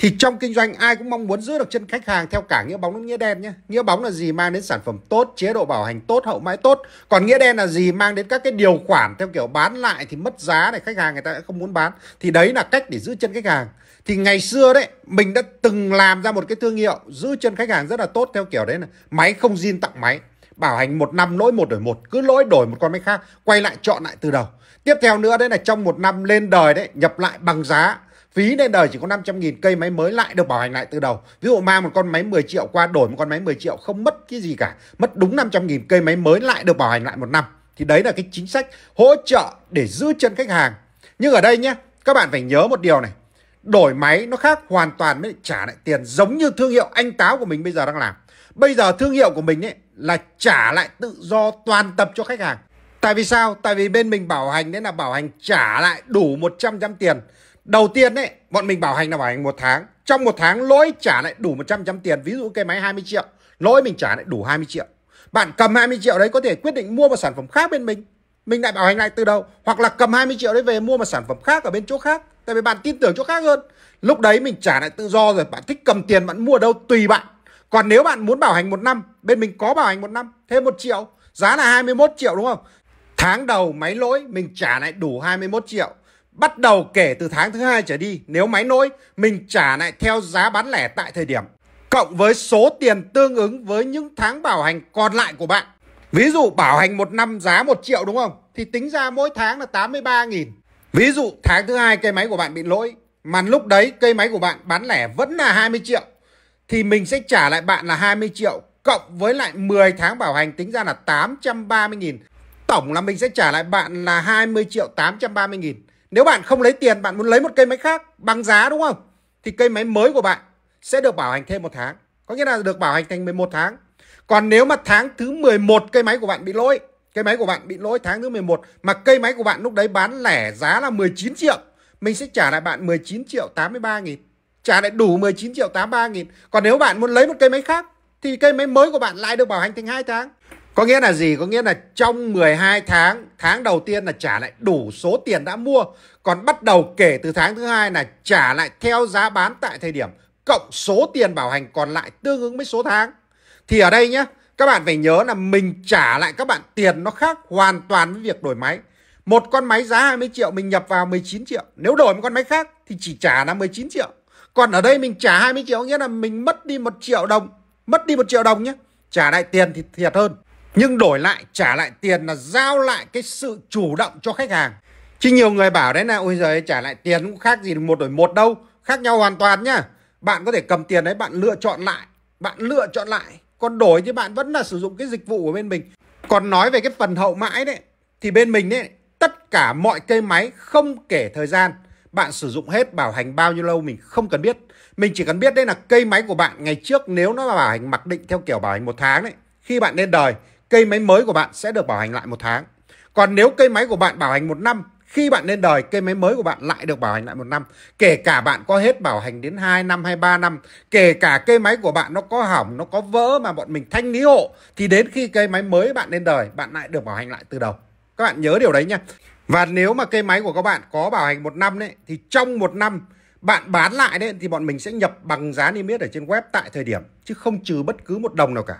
thì trong kinh doanh ai cũng mong muốn giữ được chân khách hàng theo cả nghĩa bóng lẫn nghĩa đen nhé nghĩa bóng là gì mang đến sản phẩm tốt chế độ bảo hành tốt hậu mãi tốt còn nghĩa đen là gì mang đến các cái điều khoản theo kiểu bán lại thì mất giá này khách hàng người ta không muốn bán thì đấy là cách để giữ chân khách hàng thì ngày xưa đấy mình đã từng làm ra một cái thương hiệu giữ chân khách hàng rất là tốt theo kiểu đấy là máy không zin tặng máy bảo hành một năm lỗi một đổi một cứ lỗi đổi một con máy khác quay lại chọn lại từ đầu tiếp theo nữa đấy là trong một năm lên đời đấy nhập lại bằng giá phí lên đời chỉ có 500 nghìn cây máy mới lại được bảo hành lại từ đầu ví dụ mang một con máy 10 triệu qua đổi một con máy 10 triệu không mất cái gì cả mất đúng 500 nghìn cây máy mới lại được bảo hành lại một năm thì đấy là cái chính sách hỗ trợ để giữ chân khách hàng nhưng ở đây nhé các bạn phải nhớ một điều này đổi máy nó khác hoàn toàn mới trả lại tiền giống như thương hiệu anh táo của mình bây giờ đang làm bây giờ thương hiệu của mình ấy là trả lại tự do toàn tập cho khách hàng tại vì sao tại vì bên mình bảo hành nên là bảo hành trả lại đủ 100 tiền Đầu tiên ấy, bọn mình bảo hành là bảo hành một tháng. Trong một tháng lỗi trả lại đủ 100 trăm tiền. Ví dụ cái máy 20 triệu. Lỗi mình trả lại đủ 20 triệu. Bạn cầm 20 triệu đấy có thể quyết định mua một sản phẩm khác bên mình. Mình lại bảo hành lại từ đầu. Hoặc là cầm 20 triệu đấy về mua một sản phẩm khác ở bên chỗ khác. Tại vì bạn tin tưởng chỗ khác hơn. Lúc đấy mình trả lại tự do rồi. Bạn thích cầm tiền bạn mua đâu tùy bạn. Còn nếu bạn muốn bảo hành một năm. Bên mình có bảo hành một năm. Thêm một triệu. Giá là 21 triệu đúng không? Tháng đầu máy lỗi mình trả lại đủ 21 triệu Bắt đầu kể từ tháng thứ hai trở đi, nếu máy nỗi, mình trả lại theo giá bán lẻ tại thời điểm, cộng với số tiền tương ứng với những tháng bảo hành còn lại của bạn. Ví dụ bảo hành một năm giá một triệu đúng không? Thì tính ra mỗi tháng là 83.000. Ví dụ tháng thứ hai cây máy của bạn bị lỗi, mà lúc đấy cây máy của bạn bán lẻ vẫn là 20 triệu, thì mình sẽ trả lại bạn là 20 triệu cộng với lại 10 tháng bảo hành tính ra là 830.000. Tổng là mình sẽ trả lại bạn là 20 triệu 830 nghìn. Nếu bạn không lấy tiền, bạn muốn lấy một cây máy khác bằng giá đúng không? Thì cây máy mới của bạn sẽ được bảo hành thêm một tháng. Có nghĩa là được bảo hành thành 11 tháng. Còn nếu mà tháng thứ 11 cây máy của bạn bị lỗi, cây máy của bạn bị lỗi tháng thứ 11 mà cây máy của bạn lúc đấy bán lẻ giá là 19 triệu, mình sẽ trả lại bạn 19 triệu 83 nghìn. Trả lại đủ 19 triệu 83 nghìn. Còn nếu bạn muốn lấy một cây máy khác thì cây máy mới của bạn lại được bảo hành thành 2 tháng. Có nghĩa là gì? Có nghĩa là trong 12 tháng, tháng đầu tiên là trả lại đủ số tiền đã mua. Còn bắt đầu kể từ tháng thứ hai là trả lại theo giá bán tại thời điểm cộng số tiền bảo hành còn lại tương ứng với số tháng. Thì ở đây nhé, các bạn phải nhớ là mình trả lại các bạn tiền nó khác hoàn toàn với việc đổi máy. Một con máy giá 20 triệu mình nhập vào 19 triệu. Nếu đổi một con máy khác thì chỉ trả là 19 triệu. Còn ở đây mình trả 20 triệu nghĩa là mình mất đi một triệu đồng. Mất đi một triệu đồng nhé. Trả lại tiền thì thiệt hơn nhưng đổi lại trả lại tiền là giao lại cái sự chủ động cho khách hàng chứ nhiều người bảo đấy là ôi giời trả lại tiền cũng khác gì một đổi một đâu khác nhau hoàn toàn nhá bạn có thể cầm tiền đấy bạn lựa chọn lại bạn lựa chọn lại còn đổi thì bạn vẫn là sử dụng cái dịch vụ của bên mình còn nói về cái phần hậu mãi đấy thì bên mình đấy tất cả mọi cây máy không kể thời gian bạn sử dụng hết bảo hành bao nhiêu lâu mình không cần biết mình chỉ cần biết đây là cây máy của bạn ngày trước nếu nó là bảo hành mặc định theo kiểu bảo hành một tháng đấy khi bạn lên đời cây máy mới của bạn sẽ được bảo hành lại một tháng. Còn nếu cây máy của bạn bảo hành một năm, khi bạn lên đời, cây máy mới của bạn lại được bảo hành lại một năm. Kể cả bạn có hết bảo hành đến 2 năm hay 3 năm, kể cả cây máy của bạn nó có hỏng, nó có vỡ mà bọn mình thanh lý hộ, thì đến khi cây máy mới bạn lên đời, bạn lại được bảo hành lại từ đầu. Các bạn nhớ điều đấy nha. Và nếu mà cây máy của các bạn có bảo hành một năm đấy, thì trong một năm bạn bán lại đấy thì bọn mình sẽ nhập bằng giá niêm yết ở trên web tại thời điểm, chứ không trừ bất cứ một đồng nào cả.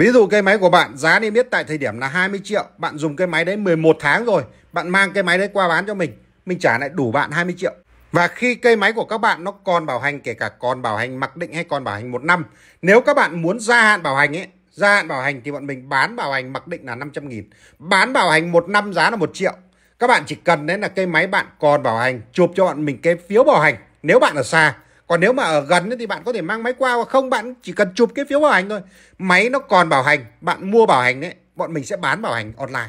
Ví dụ cây máy của bạn giá niêm yết tại thời điểm là 20 triệu, bạn dùng cây máy đấy 11 tháng rồi, bạn mang cây máy đấy qua bán cho mình, mình trả lại đủ bạn 20 triệu. Và khi cây máy của các bạn nó còn bảo hành kể cả còn bảo hành mặc định hay còn bảo hành một năm, nếu các bạn muốn gia hạn bảo hành ấy, gia hạn bảo hành thì bọn mình bán bảo hành mặc định là 500 nghìn bán bảo hành một năm giá là một triệu. Các bạn chỉ cần đấy là cây máy bạn còn bảo hành, chụp cho bọn mình cái phiếu bảo hành nếu bạn ở xa còn nếu mà ở gần thì bạn có thể mang máy qua hoặc không bạn chỉ cần chụp cái phiếu bảo hành thôi máy nó còn bảo hành bạn mua bảo hành đấy bọn mình sẽ bán bảo hành online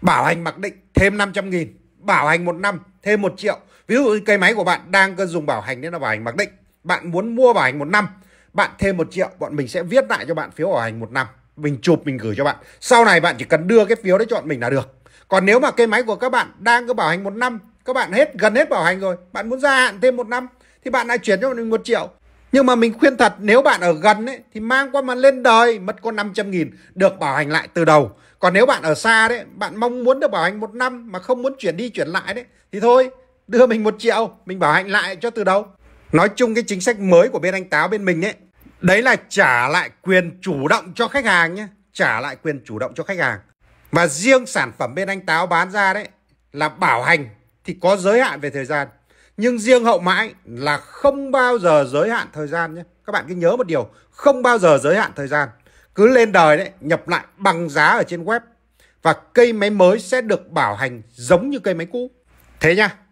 bảo hành mặc định thêm 500 nghìn bảo hành một năm thêm một triệu ví dụ cây máy của bạn đang dùng bảo hành nên là bảo hành mặc định bạn muốn mua bảo hành một năm bạn thêm một triệu bọn mình sẽ viết lại cho bạn phiếu bảo hành một năm mình chụp mình gửi cho bạn sau này bạn chỉ cần đưa cái phiếu đấy chọn mình là được còn nếu mà cây máy của các bạn đang có bảo hành một năm các bạn hết gần hết bảo hành rồi bạn muốn gia hạn thêm một năm thì bạn lại chuyển cho mình một triệu nhưng mà mình khuyên thật nếu bạn ở gần ấy, thì mang qua mà lên đời mất có 500 nghìn được bảo hành lại từ đầu. Còn nếu bạn ở xa đấy, bạn mong muốn được bảo hành một năm mà không muốn chuyển đi chuyển lại đấy thì thôi đưa mình một triệu mình bảo hành lại cho từ đầu. Nói chung cái chính sách mới của bên anh Táo bên mình ấy đấy là trả lại quyền chủ động cho khách hàng nhé. Trả lại quyền chủ động cho khách hàng. Và riêng sản phẩm bên anh Táo bán ra đấy là bảo hành thì có giới hạn về thời gian nhưng riêng hậu mãi là không bao giờ giới hạn thời gian nhé các bạn cứ nhớ một điều không bao giờ giới hạn thời gian cứ lên đời đấy nhập lại bằng giá ở trên web và cây máy mới sẽ được bảo hành giống như cây máy cũ thế nha